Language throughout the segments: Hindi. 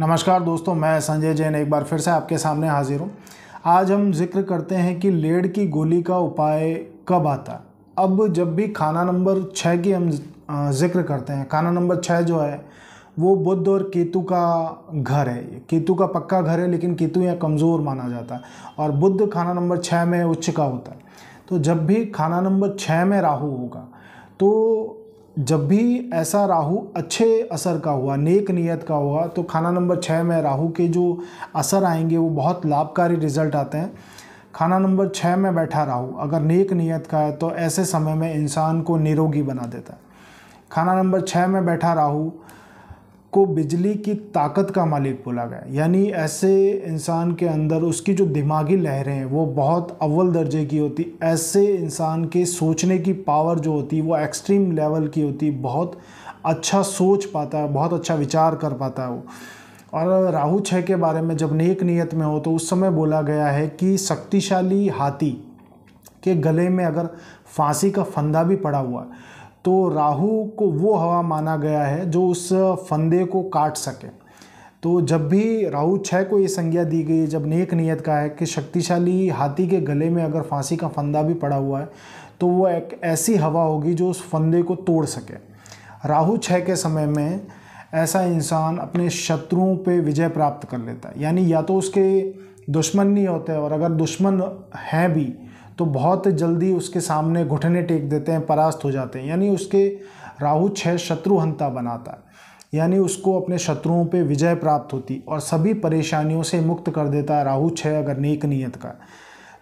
नमस्कार दोस्तों मैं संजय जैन एक बार फिर से आपके सामने हाजिर हूँ आज हम जिक्र करते हैं कि लेड़ की गोली का उपाय कब आता है अब जब भी खाना नंबर छः की हम जिक्र करते हैं खाना नंबर छः जो है वो बुद्ध और केतु का घर है केतु का पक्का घर है लेकिन केतु यहाँ कमज़ोर माना जाता है और बुद्ध खाना नंबर छः में उच्च का होता है तो जब भी खाना नंबर छः में राहु होगा तो जब भी ऐसा राहु अच्छे असर का हुआ नेक नियत का हुआ तो खाना नंबर छः में राहु के जो असर आएंगे वो बहुत लाभकारी रिजल्ट आते हैं खाना नंबर छः में बैठा राहु अगर नेक नियत का है तो ऐसे समय में इंसान को निरोगी बना देता है खाना नंबर छः में बैठा राहु को बिजली की ताकत का मालिक बोला गया यानी ऐसे इंसान के अंदर उसकी जो दिमागी लहरें हैं वो बहुत अव्वल दर्जे की होती ऐसे इंसान के सोचने की पावर जो होती वो एक्सट्रीम लेवल की होती बहुत अच्छा सोच पाता है बहुत अच्छा विचार कर पाता है वो और राहु छः के बारे में जब नेक नियत में हो तो उस समय बोला गया है कि शक्तिशाली हाथी के गले में अगर फांसी का फंदा भी पड़ा हुआ है तो राहु को वो हवा माना गया है जो उस फंदे को काट सके तो जब भी राहु छः को ये संज्ञा दी गई जब नेक नियत का है कि शक्तिशाली हाथी के गले में अगर फांसी का फंदा भी पड़ा हुआ है तो वो एक ऐसी हवा होगी जो उस फंदे को तोड़ सके राहु छः के समय में ऐसा इंसान अपने शत्रुओं पे विजय प्राप्त कर लेता है यानी या तो उसके दुश्मन नहीं होते और अगर दुश्मन हैं भी तो बहुत जल्दी उसके सामने घुटने टेक देते हैं परास्त हो जाते हैं यानी उसके राहु छः शत्रुहंता बनाता है यानी उसको अपने शत्रुओं पे विजय प्राप्त होती और सभी परेशानियों से मुक्त कर देता है राहु छः अगर नेक नियत का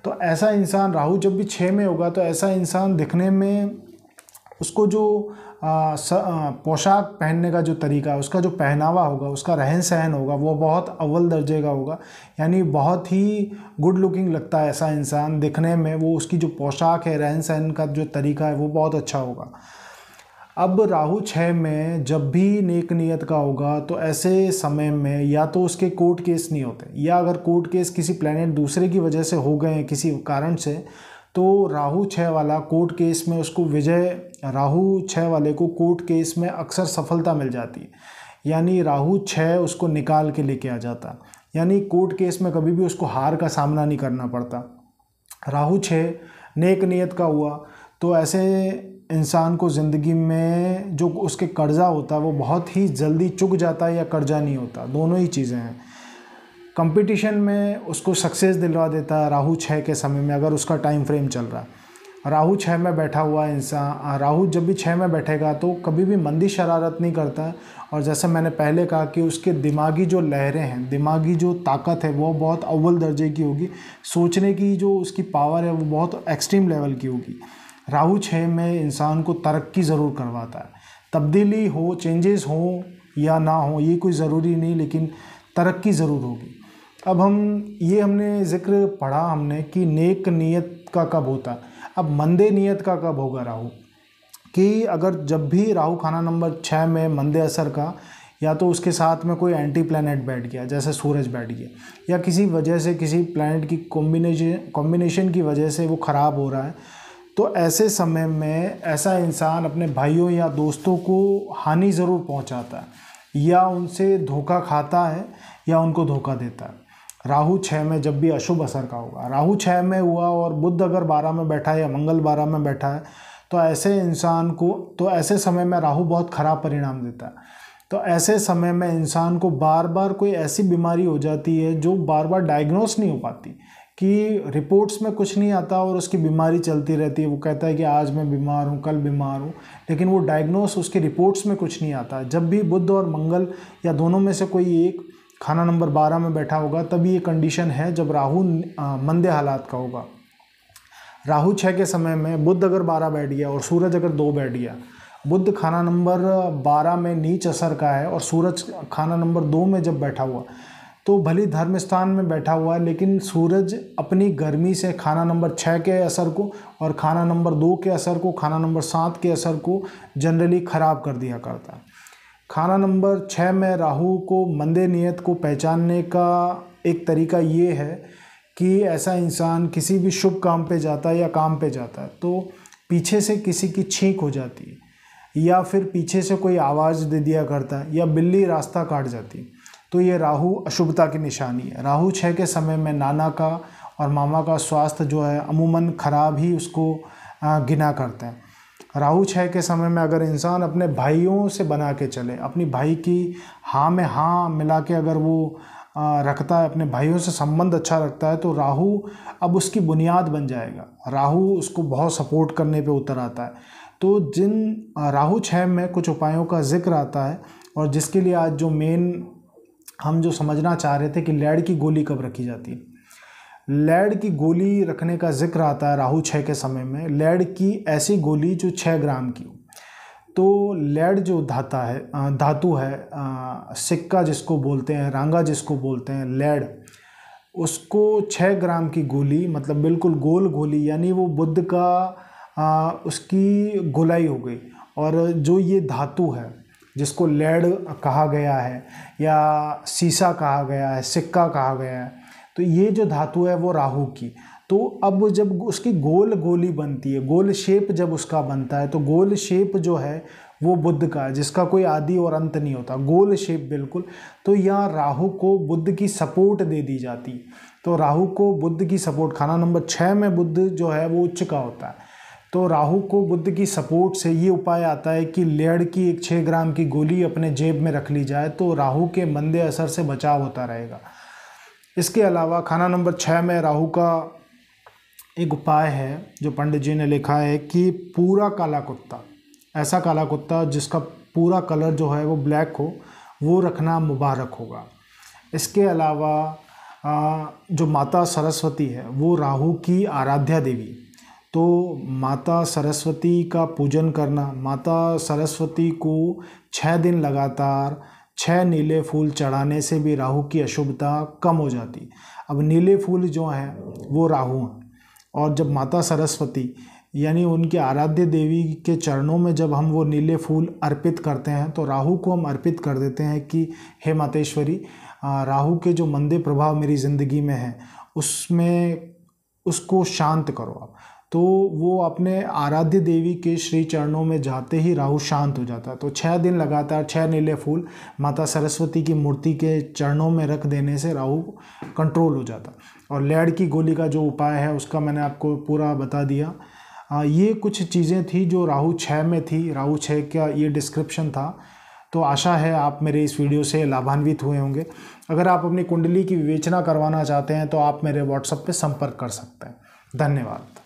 तो ऐसा इंसान राहु जब भी छः में होगा तो ऐसा इंसान दिखने में उसको जो पोशाक पहनने का जो तरीका है उसका जो पहनावा होगा उसका रहन सहन होगा वो बहुत अव्वल दर्जे का होगा यानी बहुत ही गुड लुकिंग लगता है ऐसा इंसान दिखने में वो उसकी जो पोशाक है रहन सहन का जो तरीका है वो बहुत अच्छा होगा अब राहु छः में जब भी नेक नियत का होगा तो ऐसे समय में या तो उसके कोर्ट केस नहीं होते या अगर कोर्ट केस किसी प्लानट दूसरे की वजह से हो गए हैं किसी कारण से तो राहु छः वाला कोर्ट केस में उसको विजय राहु छः वाले को कोर्ट केस में अक्सर सफलता मिल जाती है यानी राहु छः उसको निकाल के लेके आ जाता यानी कोर्ट केस में कभी भी उसको हार का सामना नहीं करना पड़ता राहु छः नेक नियत का हुआ तो ऐसे इंसान को ज़िंदगी में जो उसके कर्ज़ा होता है वो बहुत ही जल्दी चुक जाता है या कर्ज़ा नहीं होता दोनों ही चीज़ें हैं कंपटीशन में उसको सक्सेस दिलवा देता राहु छः के समय में अगर उसका टाइम फ्रेम चल रहा है राहु छः में बैठा हुआ इंसान राहु जब भी छः में बैठेगा तो कभी भी मंदी शरारत नहीं करता और जैसे मैंने पहले कहा कि उसके दिमागी जो लहरें हैं दिमागी जो ताकत है वो बहुत अव्वल दर्जे की होगी सोचने की जो उसकी पावर है वो बहुत एक्सट्रीम लेवल की होगी राहु छः में इंसान को तरक्की ज़रूर करवाता है तब्दीली हो चेंजेस हो या ना हो ये कोई ज़रूरी नहीं लेकिन तरक्की ज़रूर होगी अब हम ये हमने ज़िक्र पढ़ा हमने कि नेक नियत का कब होता है अब मंदे नियत का कब होगा राहु कि अगर जब भी राहु खाना नंबर छः में मंदे असर का या तो उसके साथ में कोई एंटी प्लानट बैठ गया जैसे सूरज बैठ गया या किसी वजह से किसी प्लानट की कॉम्बिनेशन कॉम्बिनेशन की वजह से वो ख़राब हो रहा है तो ऐसे समय में ऐसा इंसान अपने भाइयों या दोस्तों को हानि ज़रूर पहुंचाता है या उनसे धोखा खाता है या उनको धोखा देता है राहु छः में जब भी अशुभ असर का होगा राहु छः में हुआ और बुद्ध अगर बारह में बैठा है या मंगल बारह में बैठा है तो ऐसे इंसान को तो ऐसे समय में राहु बहुत ख़राब परिणाम देता है तो ऐसे समय में इंसान को बार बार कोई ऐसी बीमारी हो जाती है जो बार बार डायग्नोस नहीं हो पाती कि रिपोर्ट्स में कुछ नहीं आता और उसकी बीमारी चलती रहती है वो कहता है कि आज मैं बीमार हूँ कल बीमार हूँ लेकिन वो डायग्नोस उसकी रिपोर्ट्स में कुछ नहीं आता जब भी बुद्ध और मंगल या दोनों में से कोई एक खाना नंबर बारह में बैठा होगा तभी ये कंडीशन है जब राहु मंदे हालात का होगा राहु छः के समय में बुद्ध अगर बारह बैठ गया और सूरज अगर दो बैठ गया बुद्ध खाना नंबर बारह में नीच असर का है और सूरज खाना नंबर दो में जब बैठा हुआ तो भले धर्म स्थान में बैठा हुआ है लेकिन सूरज अपनी गर्मी से खाना नंबर छः के असर को और खाना नंबर दो के असर को खाना नंबर सात के असर को जनरली ख़राब कर दिया करता है खाना नंबर छः में राहु को मंदे नियत को पहचानने का एक तरीका ये है कि ऐसा इंसान किसी भी शुभ काम पे जाता है या काम पे जाता है तो पीछे से किसी की छींक हो जाती है या फिर पीछे से कोई आवाज़ दे दिया करता है या बिल्ली रास्ता काट जाती है तो ये राहु अशुभता की निशानी है राहु छः के समय में नाना का और मामा का स्वास्थ्य जो है अमूमन ख़राब ही उसको गिना करते हैं राहु छः के समय में अगर इंसान अपने भाइयों से बना के चले अपनी भाई की हाँ में हाँ मिला के अगर वो रखता है अपने भाइयों से संबंध अच्छा रखता है तो राहु अब उसकी बुनियाद बन जाएगा राहु उसको बहुत सपोर्ट करने पे उतर आता है तो जिन राहु छः में कुछ उपायों का जिक्र आता है और जिसके लिए आज जो मेन हम जो समझना चाह रहे थे कि लैड की गोली कब रखी जाती है लेड की गोली रखने का जिक्र आता है राहु छः के समय में लेड की ऐसी गोली जो छः ग्राम की हो तो लेड जो धाता है धातु है सिक्का जिसको बोलते हैं रंगा जिसको बोलते हैं लेड उसको छः ग्राम की गोली मतलब बिल्कुल गोल गोली यानी वो बुद्ध का आ, उसकी गोलाई हो गई और जो ये धातु है जिसको लेड कहा गया है या सीसा कहा गया है सिक्का कहा गया है तो ये जो धातु है वो राहु की तो अब जब उसकी गोल गोली बनती है गोल शेप जब उसका बनता है तो गोल शेप जो है वो बुद्ध का है जिसका कोई आदि और अंत नहीं होता गोल शेप बिल्कुल तो यहाँ राहु को बुद्ध की सपोर्ट दे दी जाती तो राहु को बुद्ध की सपोर्ट खाना नंबर छः में बुद्ध जो है वो उच्च का होता है तो राहु को बुद्ध की सपोर्ट से ये उपाय आता है कि लेड़ की एक छः ग्राम की गोली अपने जेब में रख ली जाए तो राहु के मंदे असर से बचाव होता रहेगा इसके अलावा खाना नंबर छः में राहु का एक उपाय है जो पंडित जी ने लिखा है कि पूरा काला कुत्ता ऐसा काला कुत्ता जिसका पूरा कलर जो है वो ब्लैक हो वो रखना मुबारक होगा इसके अलावा जो माता सरस्वती है वो राहु की आराध्या देवी तो माता सरस्वती का पूजन करना माता सरस्वती को छः दिन लगातार छः नीले फूल चढ़ाने से भी राहु की अशुभता कम हो जाती अब नीले फूल जो हैं वो राहु हैं और जब माता सरस्वती यानी उनके आराध्य देवी के चरणों में जब हम वो नीले फूल अर्पित करते हैं तो राहु को हम अर्पित कर देते हैं कि हे मातेश्वरी राहु के जो मंदे प्रभाव मेरी ज़िंदगी में हैं उसमें उसको शांत करो आप तो वो अपने आराध्य देवी के श्री चरणों में जाते ही राहु शांत हो जाता है तो छः दिन लगातार छः नीले फूल माता सरस्वती की मूर्ति के चरणों में रख देने से राहु कंट्रोल हो जाता और लेड़ की गोली का जो उपाय है उसका मैंने आपको पूरा बता दिया आ, ये कुछ चीज़ें थी जो राहु छः में थी राहु छः का ये डिस्क्रिप्शन था तो आशा है आप मेरे इस वीडियो से लाभान्वित हुए होंगे अगर आप अपनी कुंडली की विवेचना करवाना चाहते हैं तो आप मेरे व्हाट्सअप पर संपर्क कर सकते हैं धन्यवाद